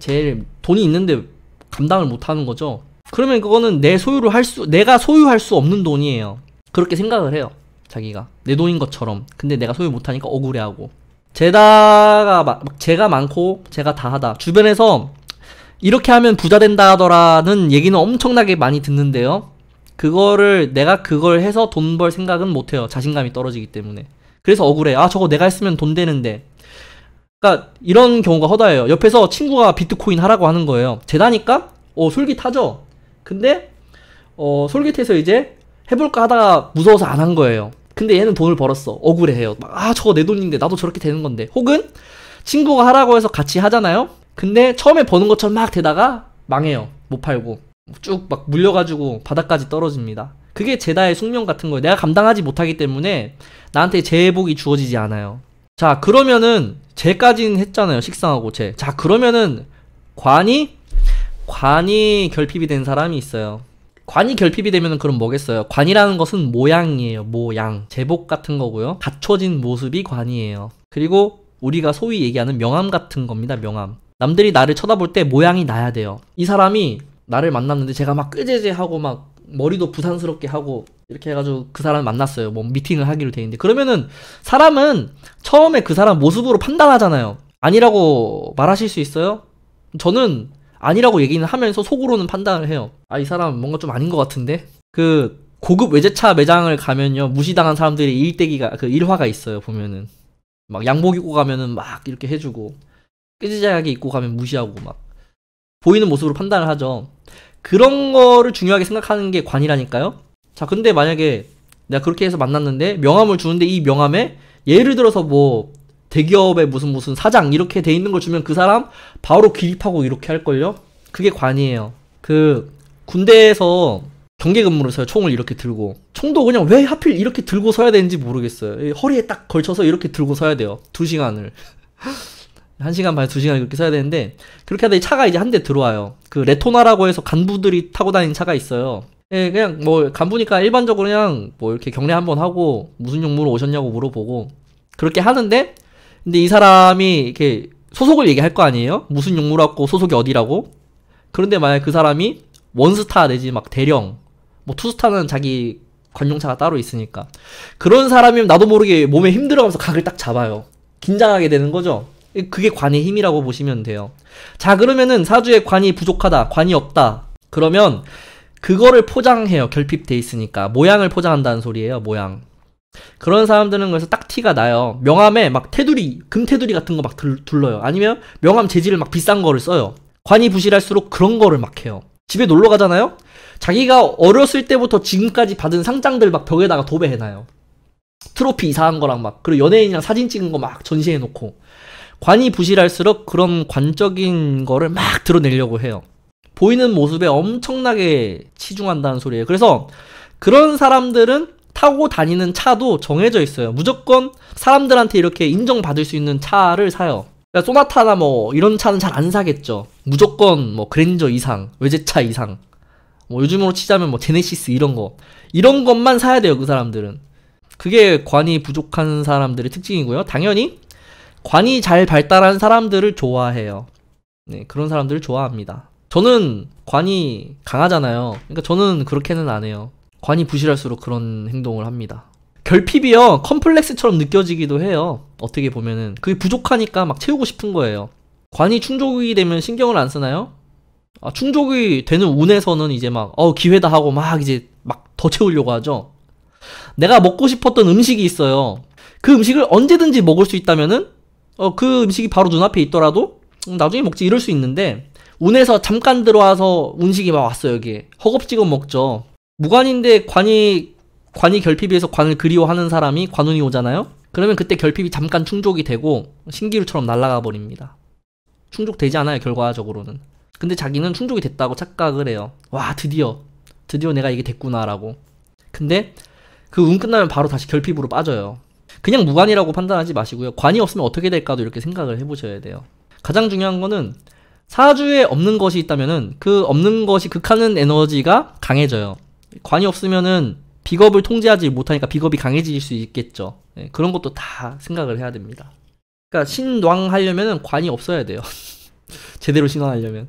제일 돈이 있는데 감당을 못하는 거죠. 그러면 그거는 내 소유를 할 수, 내가 소유할 수 없는 돈이에요. 그렇게 생각을 해요. 자기가 내 돈인 것처럼. 근데 내가 소유 못하니까 억울해하고. 제다가 막 제가 많고 제가 다하다. 주변에서 이렇게 하면 부자 된다 하더라는 얘기는 엄청나게 많이 듣는데요. 그거를 내가 그걸 해서 돈 벌 생각은 못해요. 자신감이 떨어지기 때문에. 그래서 억울해. 아 저거 내가 했으면 돈 되는데 그러니까 이런 경우가 허다해요. 옆에서 친구가 비트코인 하라고 하는 거예요. 재다니까 어 솔깃하죠. 근데 어 솔깃해서 이제 해볼까 하다가 무서워서 안 한 거예요. 근데 얘는 돈을 벌었어. 억울해해요. 아 저거 내 돈인데 나도 저렇게 되는 건데. 혹은 친구가 하라고 해서 같이 하잖아요. 근데 처음에 버는 것처럼 막 되다가 망해요. 못 팔고 쭉 막 물려가지고 바닥까지 떨어집니다. 그게 제다의 숙명 같은 거예요. 내가 감당하지 못하기 때문에 나한테 재복이 주어지지 않아요. 자 그러면은 제까지는 했잖아요. 식상하고 제. 자, 그러면은 관이 관이 결핍이 된 사람이 있어요. 관이 결핍이 되면 그럼 뭐겠어요? 관이라는 것은 모양이에요. 모양. 제복 같은 거고요. 갖춰진 모습이 관이에요. 그리고 우리가 소위 얘기하는 명암 같은 겁니다. 명암. 남들이 나를 쳐다볼 때 모양이 나야 돼요. 이 사람이 나를 만났는데 제가 막 끄제제하고 막 머리도 부산스럽게 하고 이렇게 해가지고 그 사람을 만났어요. 뭐 미팅을 하기로 돼 있는데 그러면은 사람은 처음에 그 사람 모습으로 판단하잖아요. 아니라고 말하실 수 있어요? 저는 아니라고 얘기는 하면서 속으로는 판단을 해요. 아 이 사람 뭔가 좀 아닌 것 같은데 그 고급 외제차 매장을 가면요 무시당한 사람들이 일대기가 그 일화가 있어요 보면은 막 양복 입고 가면은 막 이렇게 해주고 끄지하게 입고 가면 무시하고 막 보이는 모습으로 판단을 하죠. 그런 거를 중요하게 생각하는 게 관이라니까요. 자, 근데 만약에 내가 그렇게 해서 만났는데 명함을 주는데 이 명함에 예를 들어서 뭐 대기업의 무슨 무슨 사장 이렇게 돼 있는 걸 주면 그 사람 바로 기립하고 이렇게 할 걸요. 그게 관이에요. 그 군대에서 경계 근무를 서요. 총을 이렇게 들고. 총도 그냥 왜 하필 이렇게 들고 서야 되는지 모르겠어요. 허리에 딱 걸쳐서 이렇게 들고 서야 돼요. 두 시간을. 한 시간 반, 에두 시간 이렇게 써야 되는데, 그렇게 하다 차가 이제 한 대 들어와요. 그 레토나라고 해서 간부들이 타고 다니는 차가 있어요. 예, 그냥 뭐 간부니까 일반적으로 그냥 뭐 이렇게 경례 한번 하고 무슨 용무로 오셨냐고 물어보고 그렇게 하는데 근데 이 사람이 이렇게 소속을 얘기할 거 아니에요? 무슨 용무라고 소속이 어디라고? 그런데 만약 그 사람이 원스타 내지 막 대령 뭐 투스타는 자기 관용차가 따로 있으니까 그런 사람이면 나도 모르게 몸에 힘들어가면서 각을 딱 잡아요. 긴장하게 되는 거죠. 그게 관의 힘이라고 보시면 돼요. 자 그러면은 사주에 관이 부족하다, 관이 없다. 그러면 그거를 포장해요. 결핍돼 있으니까. 모양을 포장한다는 소리예요. 모양. 그런 사람들은 그래서 딱 티가 나요. 명함에 막 테두리, 금 테두리 같은 거 막 둘러요. 아니면 명함 재질을 막 비싼 거를 써요. 관이 부실할수록 그런 거를 막 해요. 집에 놀러 가잖아요? 자기가 어렸을 때부터 지금까지 받은 상장들 막 벽에다가 도배해놔요. 트로피 이상한 거랑 막, 그리고 연예인이랑 사진 찍은 거 막 전시해놓고. 관이 부실할수록 그런 관적인 거를 막 드러내려고 해요. 보이는 모습에 엄청나게 치중한다는 소리예요. 그래서 그런 사람들은 타고 다니는 차도 정해져 있어요. 무조건 사람들한테 이렇게 인정받을 수 있는 차를 사요. 그러니까 소나타나 뭐 이런 차는 잘 안 사겠죠. 무조건 뭐 그랜저 이상, 외제차 이상. 뭐 요즘으로 치자면 뭐 제네시스 이런 거. 이런 것만 사야 돼요, 그 사람들은. 그게 관이 부족한 사람들의 특징이고요. 당연히 관이 잘 발달한 사람들을 좋아해요. 네, 그런 사람들을 좋아합니다. 저는 관이 강하잖아요. 그러니까 저는 그렇게는 안 해요. 관이 부실할수록 그런 행동을 합니다. 결핍이요. 컴플렉스처럼 느껴지기도 해요. 어떻게 보면은. 그게 부족하니까 막 채우고 싶은 거예요. 관이 충족이 되면 신경을 안 쓰나요? 아, 충족이 되는 운에서는 이제 막, 어, 기회다 하고 막 이제 막 더 채우려고 하죠. 내가 먹고 싶었던 음식이 있어요. 그 음식을 언제든지 먹을 수 있다면은, 어, 그 음식이 바로 눈앞에 있더라도, 음, 나중에 먹지 이럴 수 있는데, 운에서 잠깐 들어와서 운식이 막 왔어 요 여기에 허겁지겁 먹죠 무관인데 관이 관이 결핍에서 관을 그리워하는 사람이 관운이 오잖아요 그러면 그때 결핍이 잠깐 충족이 되고 신기루처럼 날아가 버립니다 충족되지 않아요 결과적으로는 근데 자기는 충족이 됐다고 착각을 해요 와 드디어 드디어 내가 이게 됐구나라고 근데 그 운 끝나면 바로 다시 결핍으로 빠져요 그냥 무관이라고 판단하지 마시고요 관이 없으면 어떻게 될까도 이렇게 생각을 해보셔야 돼요 가장 중요한 거는 사주에 없는 것이 있다면은 그 없는 것이 극하는 에너지가 강해져요. 관이 없으면은 비겁을 통제하지 못하니까 비겁이 강해질 수 있겠죠. 네, 그런 것도 다 생각을 해야 됩니다. 그러니까 신왕 하려면은 관이 없어야 돼요. 제대로 신왕하려면.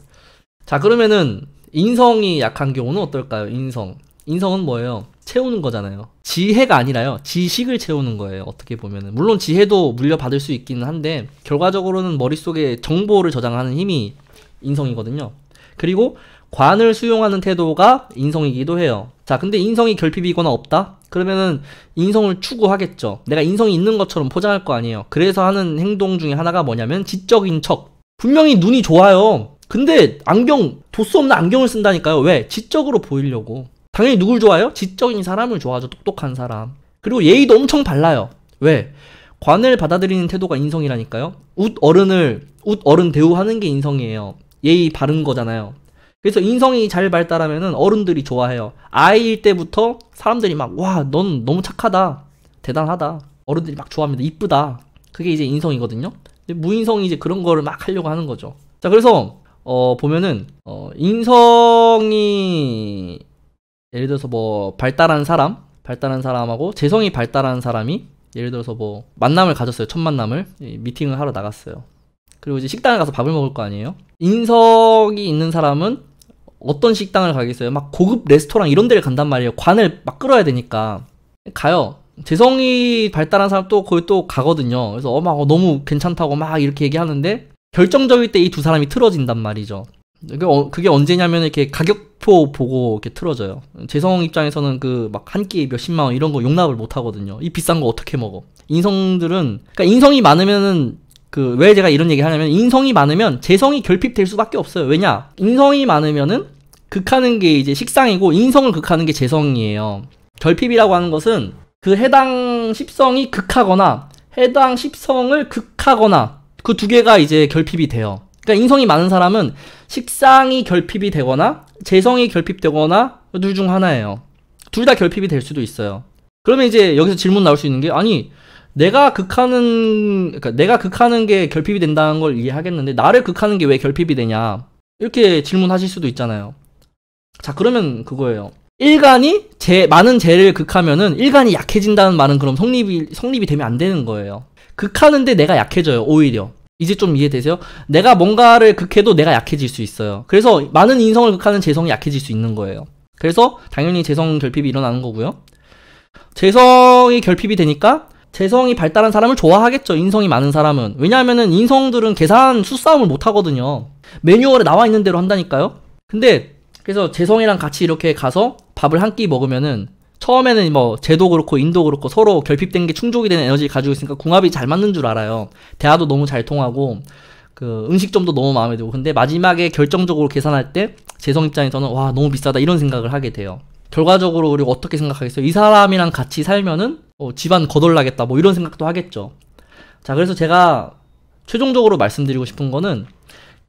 자 그러면은 인성이 약한 경우는 어떨까요? 인성. 인성은 뭐예요? 채우는 거잖아요. 지혜가 아니라요. 지식을 채우는 거예요. 어떻게 보면은. 물론 지혜도 물려받을 수 있기는 한데 결과적으로는 머릿속에 정보를 저장하는 힘이 인성이거든요. 그리고 관을 수용하는 태도가 인성이기도 해요. 자, 근데 인성이 결핍이거나 없다? 그러면은 인성을 추구하겠죠. 내가 인성이 있는 것처럼 포장할 거 아니에요. 그래서 하는 행동 중에 하나가 뭐냐면 지적인 척. 분명히 눈이 좋아요. 근데 안경, 도수 없는 안경을 쓴다니까요. 왜? 지적으로 보이려고. 당연히 누굴 좋아요 지적인 사람을 좋아하죠. 똑똑한 사람. 그리고 예의도 엄청 발라요. 왜? 관을 받아들이는 태도가 인성이라니까요. 웃 어른을, 웃 어른 대우하는 게 인성이에요. 예의 바른 거잖아요. 그래서 인성이 잘 발달하면은 어른들이 좋아해요. 아이일 때부터 사람들이 막, 와, 넌 너무 착하다. 대단하다. 어른들이 막 좋아합니다. 이쁘다. 그게 이제 인성이거든요. 무인성이 이제 그런 거를 막 하려고 하는 거죠. 자, 그래서, 어, 보면은, 어, 인성이, 예를 들어서 뭐, 발달한 사람, 발달한 사람하고 재성이 발달한 사람이 예를 들어서 뭐 만남을 가졌어요 첫 만남을 미팅을 하러 나갔어요 그리고 이제 식당에 가서 밥을 먹을 거 아니에요? 인성이 있는 사람은 어떤 식당을 가겠어요? 막 고급 레스토랑 이런 데를 간단 말이에요. 관을 막 끌어야 되니까. 가요. 재성이 발달한 사람 또 거기 또 가거든요. 그래서 어, 막 어, 너무 괜찮다고 막 이렇게 얘기하는데 결정적일 때 이 두 사람이 틀어진단 말이죠. 그게, 어, 그게 언제냐면 이렇게 가격표 보고 이렇게 틀어져요. 재성 입장에서는 그 막 한 끼에 몇십만 원 이런 거 용납을 못 하거든요. 이 비싼 거 어떻게 먹어? 인성들은, 그러니까 인성이 많으면은 그왜 제가 이런 얘기 하냐면 인성이 많으면 재성이 결핍될 수밖에 없어요. 왜냐? 인성이 많으면은 극하는 게 이제 식상이고 인성을 극하는 게 재성이에요. 결핍이라고 하는 것은 그 해당 십성이 극하거나 해당 십성을 극하거나 그 두 개가 이제 결핍이 돼요. 그러니까 인성이 많은 사람은 식상이 결핍이 되거나 재성이 결핍되거나 둘 중 하나예요. 둘 다 결핍이 될 수도 있어요. 그러면 이제 여기서 질문 나올 수 있는 게 아니 내가 극하는 그러니까 내가 극하는 게 결핍이 된다는 걸 이해하겠는데 나를 극하는 게 왜 결핍이 되냐 이렇게 질문하실 수도 있잖아요. 자 그러면 그거예요. 일간이 제 많은 재를 극하면은 일간이 약해진다는 말은 그럼 성립이 성립이 되면 안 되는 거예요. 극하는데 내가 약해져요 오히려. 이제 좀 이해되세요? 내가 뭔가를 극해도 내가 약해질 수 있어요. 그래서 많은 인성을 극하는 재성이 약해질 수 있는 거예요. 그래서 당연히 재성 결핍이 일어나는 거고요. 재성이 결핍이 되니까 재성이 발달한 사람을 좋아하겠죠. 인성이 많은 사람은. 왜냐하면 인성들은 계산 수싸움을 못 하거든요. 매뉴얼에 나와 있는 대로 한다니까요. 근데 그래서 재성이랑 같이 이렇게 가서 밥을 한 끼 먹으면은 처음에는 뭐 제도 그렇고 인도 그렇고 서로 결핍된 게 충족이 되는 에너지를 가지고 있으니까 궁합이 잘 맞는 줄 알아요. 대화도 너무 잘 통하고 그 음식점도 너무 마음에 들고 근데 마지막에 결정적으로 계산할 때 재성 입장에서는 와 너무 비싸다 이런 생각을 하게 돼요. 결과적으로 우리 가 어떻게 생각하겠어요? 이 사람이랑 같이 살면은 어, 집안 거덜나겠다 뭐 이런 생각도 하겠죠. 자 그래서 제가 최종적으로 말씀드리고 싶은 거는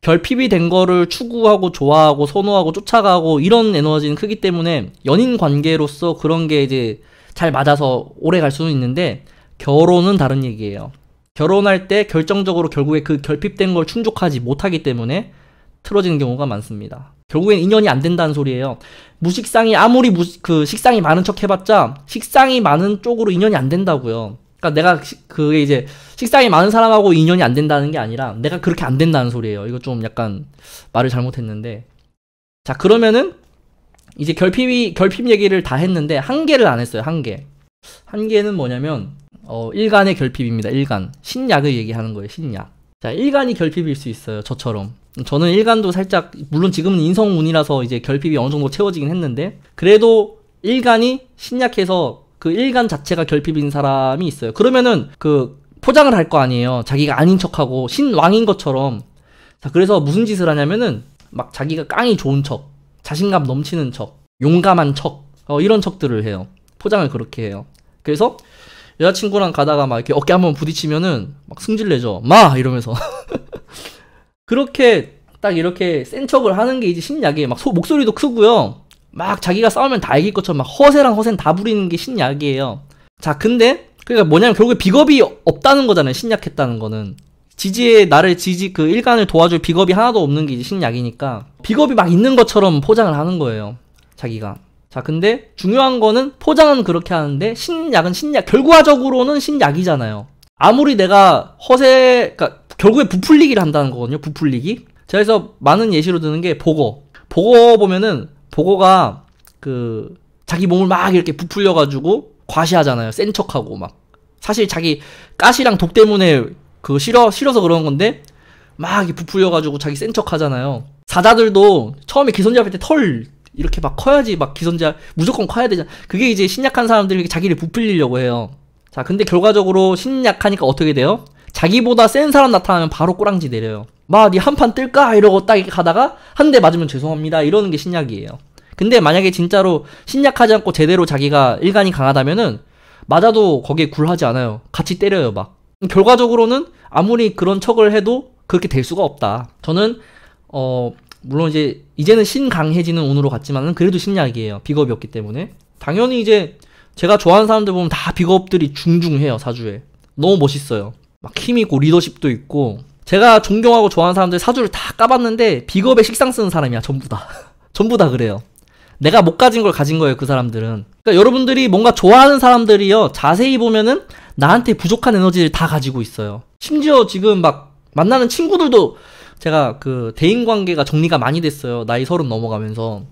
결핍이 된 거를 추구하고 좋아하고 선호하고 쫓아가고 이런 에너지는 크기 때문에 연인 관계로서 그런 게 이제 잘 맞아서 오래 갈 수는 있는데 결혼은 다른 얘기예요. 결혼할 때 결정적으로 결국에 그 결핍된 걸 충족하지 못하기 때문에 틀어지는 경우가 많습니다. 결국엔 인연이 안 된다는 소리예요. 무식상이 아무리 무시, 그 식상이 많은 척 해봤자 식상이 많은 쪽으로 인연이 안 된다고요. 그러니까 내가 시, 그게 이제 식상이 많은 사람하고 인연이 안 된다는 게 아니라 내가 그렇게 안 된다는 소리예요. 이거 좀 약간 말을 잘못했는데 자 그러면은 이제 결핍이 결핍 얘기를 다 했는데 한 개를 안 했어요. 한 개. 한 개는 뭐냐면 어, 일간의 결핍입니다. 일간 신약을 얘기하는 거예요. 신약. 자, 일간이 결핍일 수 있어요. 저처럼. 저는 일간도 살짝, 물론 지금은 인성운이라서 이제 결핍이 어느 정도 채워지긴 했는데, 그래도 일간이 신약해서 그 일간 자체가 결핍인 사람이 있어요. 그러면은 그 포장을 할 거 아니에요. 자기가 아닌 척하고 신왕인 것처럼. 자, 그래서 무슨 짓을 하냐면은 막 자기가 깡이 좋은 척, 자신감 넘치는 척, 용감한 척, 어, 이런 척들을 해요. 포장을 그렇게 해요. 그래서 여자친구랑 가다가 막 이렇게 어깨 한 번 부딪히면은 막 승질 내죠. 마 이러면서 그렇게 딱 이렇게 센 척을 하는 게 이제 신약이에요. 막 소, 목소리도 크고요. 막 자기가 싸우면 다 이길 것처럼 막 허세랑 허세는 다 부리는 게 신약이에요. 자, 근데 그러니까 뭐냐면 결국에 비겁이 없다는 거잖아요. 신약했다는 거는. 지지에 나를 지지 그일간을 도와줄 비겁이 하나도 없는 게 이제 신약이니까 비겁이 막 있는 것처럼 포장을 하는 거예요. 자기가. 자, 근데 중요한 거는 포장은 그렇게 하는데 신약은 신약 결과적으로는 신약이잖아요. 아무리 내가 허세 그러니까 결국에 부풀리기를 한다는 거거든요. 부풀리기. 그래서 많은 예시로 드는 게 보고. 보고 보면은 보고가 그 자기 몸을 막 이렇게 부풀려 가지고 과시하잖아요. 센 척하고 막. 사실 자기 가시랑 독 때문에 그 싫어 싫어서 그런 건데 막 부풀려 가지고 자기 센 척하잖아요. 사자들도 처음에 기선제압할 때털 이렇게 막 커야지 막 기선제압 무조건 커야 되잖아. 그게 이제 신약한 사람들이 자기를 부풀리려고 해요. 자, 근데 결과적으로 신약하니까 어떻게 돼요? 자기보다 센 사람 나타나면 바로 꼬랑지 내려요. 막 니한판 뜰까 이러고 딱 이렇게 가다가 한 대 맞으면 죄송합니다 이러는 게 신약이에요. 근데 만약에 진짜로 신약하지 않고 제대로 자기가 일간이 강하다면은 맞아도 거기에 굴하지 않아요. 같이 때려요 막. 결과적으로는 아무리 그런 척을 해도 그렇게 될 수가 없다. 저는 어 물론 이제 이제는 신강해지는 운으로 갔지만은 그래도 신약이에요. 비겁이었기 때문에 당연히 이제 제가 좋아하는 사람들 보면 다 비겁들이 중중해요 사주에 너무 멋있어요. 막힘이고 리더십도 있고 제가 존경하고 좋아하는 사람들 사주를 다 까봤는데 비겁에 식상 쓰는 사람이야 전부 다 전부 다 그래요. 내가 못 가진 걸 가진 거예요 그 사람들은. 그러니까 여러분들이 뭔가 좋아하는 사람들이요 자세히 보면은 나한테 부족한 에너지를 다 가지고 있어요. 심지어 지금 막 만나는 친구들도 제가 그 대인 관계가 정리가 많이 됐어요. 나이 서른 넘어가면서.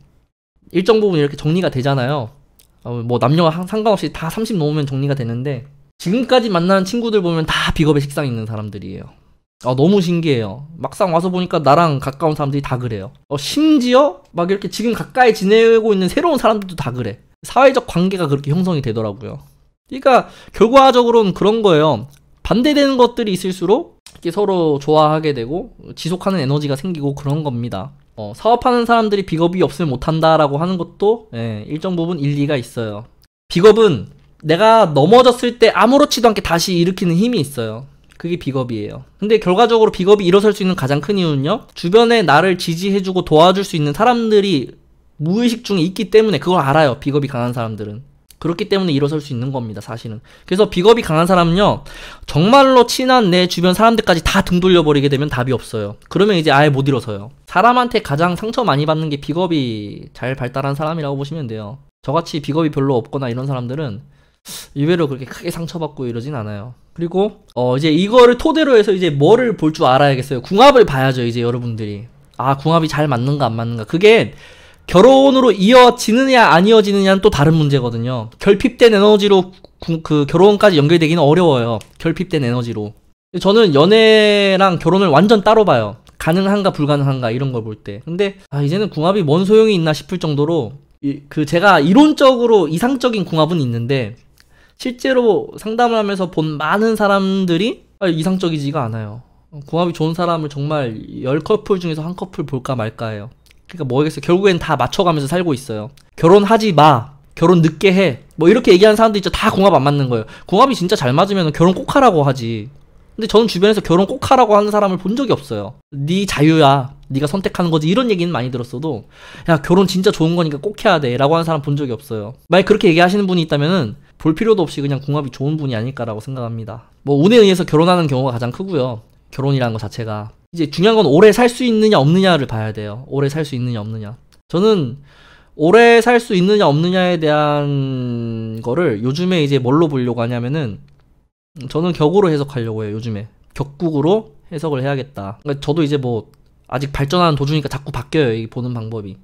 일정 부분 이렇게 정리가 되잖아요. 어, 뭐 남녀와 상관없이 다 30 넘으면 정리가 되는데 지금까지 만난 친구들 보면 다 비겁의 식상 있는 사람들이에요. 어, 너무 신기해요. 막상 와서 보니까 나랑 가까운 사람들이 다 그래요. 어, 심지어 막 이렇게 지금 가까이 지내고 있는 새로운 사람들도 다 그래. 사회적 관계가 그렇게 형성이 되더라고요. 그러니까 결과적으로는 그런 거예요. 반대되는 것들이 있을수록 서로 좋아하게 되고 지속하는 에너지가 생기고 그런 겁니다. 어, 사업하는 사람들이 비겁이 없으면 못한다라고 하는 것도 예, 일정 부분 일리가 있어요. 비겁은 내가 넘어졌을 때 아무렇지도 않게 다시 일으키는 힘이 있어요. 그게 비겁이에요 근데 결과적으로 비겁이 일어설 수 있는 가장 큰 이유는요. 주변에 나를 지지해주고 도와줄 수 있는 사람들이 무의식 중에 있기 때문에 그걸 알아요. 비겁이 강한 사람들은. 그렇기 때문에 일어설 수 있는 겁니다, 사실은. 그래서 비겁이 강한 사람은요, 정말로 친한 내 주변 사람들까지 다 등 돌려버리게 되면 답이 없어요. 그러면 이제 아예 못 일어서요. 사람한테 가장 상처 많이 받는 게 비겁이 잘 발달한 사람이라고 보시면 돼요. 저같이 비겁이 별로 없거나 이런 사람들은 의외로 그렇게 크게 상처받고 이러진 않아요. 그리고, 어, 이제 이거를 토대로 해서 이제 뭐를 볼 줄 알아야겠어요. 궁합을 봐야죠, 이제 여러분들이. 아, 궁합이 잘 맞는가 안 맞는가. 그게 결혼으로 이어지느냐 안 이어지느냐는 또 다른 문제거든요. 결핍된 에너지로 그 결혼까지 연결되기는 어려워요. 결핍된 에너지로. 저는 연애랑 결혼을 완전 따로 봐요. 가능한가 불가능한가 이런 걸 볼 때. 근데 아 이제는 궁합이 뭔 소용이 있나 싶을 정도로 이, 그 제가 이론적으로 이상적인 궁합은 있는데 실제로 상담을 하면서 본 많은 사람들이 아, 이상적이지가 않아요. 궁합이 좋은 사람을 정말 열 커플 중에서 한 커플 볼까 말까 해요. 그러니까 뭐겠어요. 결국엔 다 맞춰가면서 살고 있어요. 결혼하지 마. 결혼 늦게 해. 뭐 이렇게 얘기하는 사람도 있죠. 다 궁합 안 맞는 거예요. 궁합이 진짜 잘 맞으면 결혼 꼭 하라고 하지. 근데 저는 주변에서 결혼 꼭 하라고 하는 사람을 본 적이 없어요. 네 자유야. 네가 선택하는 거지 이런 얘기는 많이 들었어도 야 결혼 진짜 좋은 거니까 꼭 해야 돼라고 하는 사람 본 적이 없어요. 만약 그렇게 얘기하시는 분이 있다면은 볼 필요도 없이 그냥 궁합이 좋은 분이 아닐까라고 생각합니다. 뭐 운에 의해서 결혼하는 경우가 가장 크고요. 결혼이라는 것 자체가 이제 중요한 건 오래 살 수 있느냐 없느냐를 봐야 돼요. 오래 살 수 있느냐 없느냐. 저는 오래 살 수 있느냐 없느냐에 대한 거를 요즘에 이제 뭘로 보려고 하냐면은 저는 격으로 해석하려고 해요. 요즘에 격국으로 해석을 해야겠다. 그러니까 저도 이제 뭐 아직 발전하는 도중이니까 자꾸 바뀌어요. 이 보는 방법이.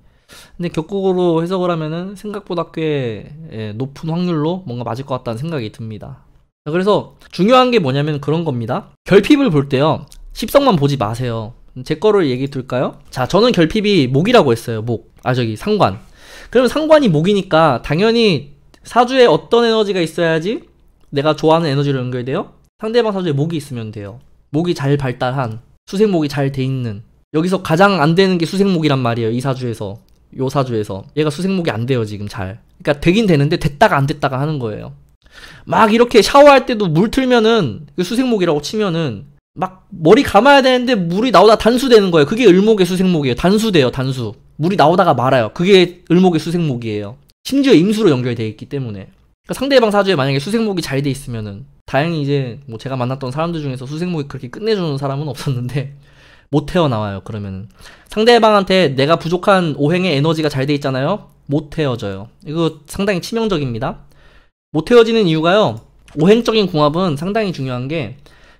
근데 격국으로 해석을 하면은 생각보다 꽤 예, 높은 확률로 뭔가 맞을 것 같다는 생각이 듭니다. 그래서 중요한 게 뭐냐면 그런 겁니다. 결핍을 볼 때요. 10성만 보지 마세요. 제 거를 얘기 둘까요 자, 저는 결핍이 목이라고 했어요. 목. 아, 저기 상관. 그러면 상관이 목이니까 당연히 사주에 어떤 에너지가 있어야지 내가 좋아하는 에너지로 연결돼요? 상대방 사주에 목이 있으면 돼요. 목이 잘 발달한, 수생목이 잘 돼 있는. 여기서 가장 안 되는 게 수생목이란 말이에요. 이 사주에서. 요 사주에서. 얘가 수생목이 안 돼요, 지금 잘. 그러니까 되긴 되는데 됐다가 안 됐다가 하는 거예요. 막 이렇게 샤워할 때도 물 틀면은 그 수생목이라고 치면은 막 머리 감아야 되는데 물이 나오다 단수되는 거예요. 그게 을목의 수생목이에요. 단수돼요, 단수. 물이 나오다가 말아요. 그게 을목의 수생목이에요. 심지어 임수로 연결되어 있기 때문에. 그러니까 상대방 사주에 만약에 수생목이 잘 돼 있으면은 다행히 이제 뭐 제가 만났던 사람들 중에서 수생목이 그렇게 끝내주는 사람은 없었는데 못 헤어나와요 그러면은 상대방한테 내가 부족한 오행의 에너지가 잘 돼 있잖아요 못 헤어져요 이거 상당히 치명적입니다 못 헤어지는 이유가요 오행적인 궁합은 상당히 중요한 게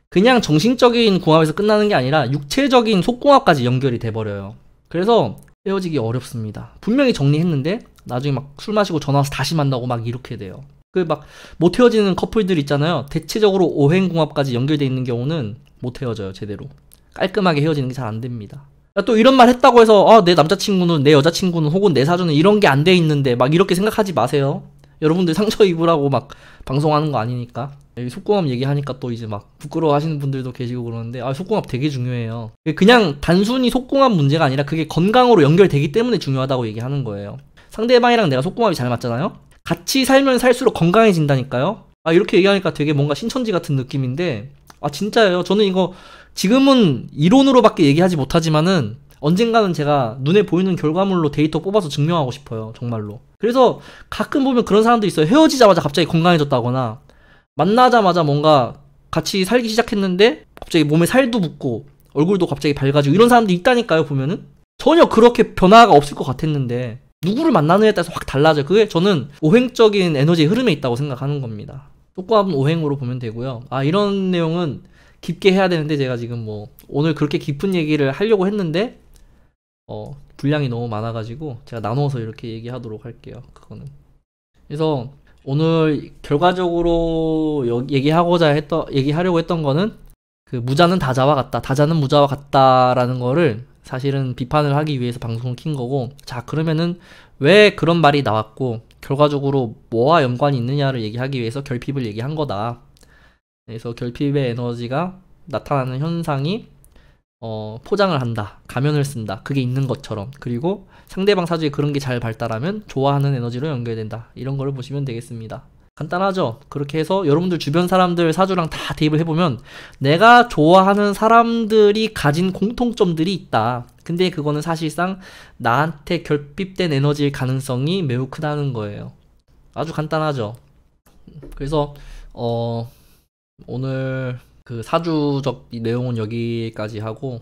그냥 정신적인 궁합에서 끝나는 게 아니라 육체적인 속궁합까지 연결이 돼버려요. 그래서 헤어지기 어렵습니다. 분명히 정리했는데 나중에 막 술 마시고 전화 와서 다시 만나고 막 이렇게 돼요. 그 막 못 헤어지는 커플들 있잖아요. 대체적으로 오행궁합까지 연결되어 있는 경우는 못 헤어져요 제대로. 깔끔하게 헤어지는 게 잘 안 됩니다. 그러니까 또 이런 말 했다고 해서 아, 내 남자친구는 내 여자친구는 혹은 내 사주는 이런 게 안 돼 있는데 막 이렇게 생각하지 마세요. 여러분들 상처 입으라고 막 방송하는 거 아니니까. 여기 속궁합 얘기하니까 또 이제 막 부끄러워하시는 분들도 계시고 그러는데 아 속궁합 되게 중요해요. 그냥 단순히 속궁합 문제가 아니라 그게 건강으로 연결되기 때문에 중요하다고 얘기하는 거예요. 상대방이랑 내가 속궁합이 잘 맞잖아요. 같이 살면 살수록 건강해진다니까요. 아 이렇게 얘기하니까 되게 뭔가 신천지 같은 느낌인데 아 진짜예요. 저는 이거 지금은 이론으로밖에 얘기하지 못하지만은 언젠가는 제가 눈에 보이는 결과물로 데이터 뽑아서 증명하고 싶어요. 정말로. 그래서 가끔 보면 그런 사람도 있어요. 헤어지자마자 갑자기 건강해졌다거나 만나자마자 뭔가 같이 살기 시작했는데 갑자기 몸에 살도 붙고 얼굴도 갑자기 밝아지고 이런 사람도 있다니까요 보면은 전혀 그렇게 변화가 없을 것 같았는데 누구를 만나느냐에 따라서 확달라져 그게 저는 오행적인 에너지 흐름에 있다고 생각하는 겁니다 조금 오행으로 보면 되고요 아 이런 내용은 깊게 해야 되는데 제가 지금 뭐 오늘 그렇게 깊은 얘기를 하려고 했는데 어 분량이 너무 많아가지고 제가 나눠서 이렇게 얘기하도록 할게요 그거는 그래서 오늘 결과적으로 여, 얘기하고자 했던 얘기하려고 했던 거는 그 무자는 다자와 같다, 다자는 무자와 같다라는 거를 사실은 비판을 하기 위해서 방송을 킨 거고 자 그러면은 왜 그런 말이 나왔고 결과적으로 뭐와 연관이 있느냐를 얘기하기 위해서 결핍을 얘기한 거다. 그래서 결핍의 에너지가 나타나는 현상이 어, 포장을 한다, 가면을 쓴다, 그게 있는 것처럼. 그리고 상대방 사주에 그런 게 잘 발달하면 좋아하는 에너지로 연결된다. 이런 거를 보시면 되겠습니다. 간단하죠? 그렇게 해서 여러분들 주변 사람들 사주랑 다 대입을 해보면 내가 좋아하는 사람들이 가진 공통점들이 있다. 근데 그거는 사실상 나한테 결핍된 에너지일 가능성이 매우 크다는 거예요. 아주 간단하죠? 그래서, 어, 오늘 그 사주적 내용은 여기까지 하고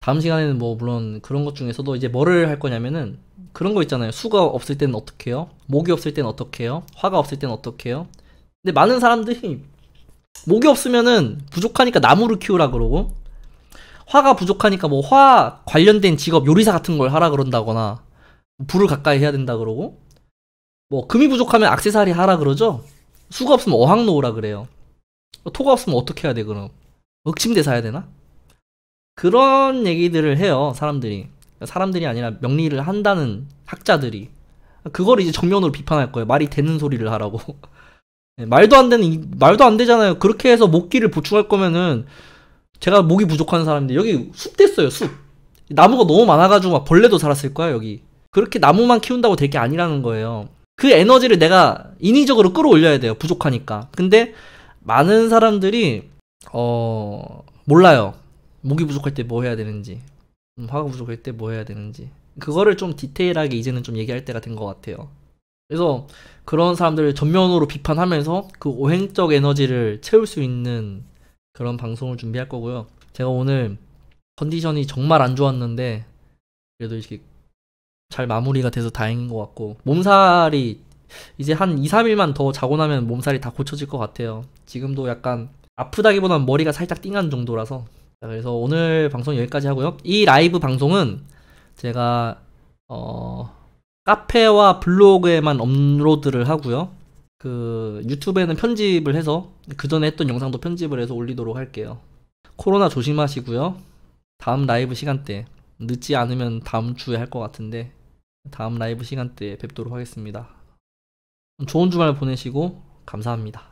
다음 시간에는 뭐 물론 그런 것 중에서도 이제 뭐를 할 거냐면은 그런 거 있잖아요. 수가 없을 때는 어떻게 해요? 목이 없을 때는 어떻게 해요? 화가 없을 때는 어떻게 해요? 근데 많은 사람들이 목이 없으면은 부족하니까 나무를 키우라 그러고 화가 부족하니까 뭐 화 관련된 직업 요리사 같은 걸 하라 그런다거나 불을 가까이 해야 된다 그러고 뭐 금이 부족하면 악세사리 하라 그러죠 수가 없으면 어항 놓으라 그래요 토가 없으면 어떻게 해야 돼 그럼? 억침대 사야 되나? 그런 얘기들을 해요 사람들이 사람들이 아니라 명리를 한다는 학자들이 그걸 이제 정면으로 비판할 거예요 말이 되는 소리를 하라고 네, 말도 안 되는 말도 안 되잖아요 그렇게 해서 목기를 보충할 거면은 제가 목이 부족한 사람인데 여기 숲 됐어요 숲 나무가 너무 많아가지고 막 벌레도 살았을 거야 여기 그렇게 나무만 키운다고 될 게 아니라는 거예요 그 에너지를 내가 인위적으로 끌어올려야 돼요 부족하니까 근데 많은 사람들이 어 몰라요. 목이 부족할 때 뭐 해야 되는지, 음, 화가 부족할 때 뭐 해야 되는지 그거를 좀 디테일하게 이제는 좀 얘기할 때가 된 것 같아요. 그래서 그런 사람들을 전면으로 비판하면서 그 오행적 에너지를 채울 수 있는 그런 방송을 준비할 거고요. 제가 오늘 컨디션이 정말 안 좋았는데 그래도 이렇게 잘 마무리가 돼서 다행인 것 같고 몸살이 이제 한 2, 3일만 더 자고 나면 몸살이 다 고쳐질 것 같아요. 지금도 약간 아프다기보단 머리가 살짝 띵한 정도라서. 그래서 오늘 방송 여기까지 하고요. 이 라이브 방송은 제가 어, 카페와 블로그에만 업로드를 하고요. 그 유튜브에는 편집을 해서 그 전에 했던 영상도 편집을 해서 올리도록 할게요. 코로나 조심하시고요. 다음 라이브 시간대 늦지 않으면 다음 주에 할 것 같은데 다음 라이브 시간대에 뵙도록 하겠습니다. 좋은 주말 보내시고 감사합니다.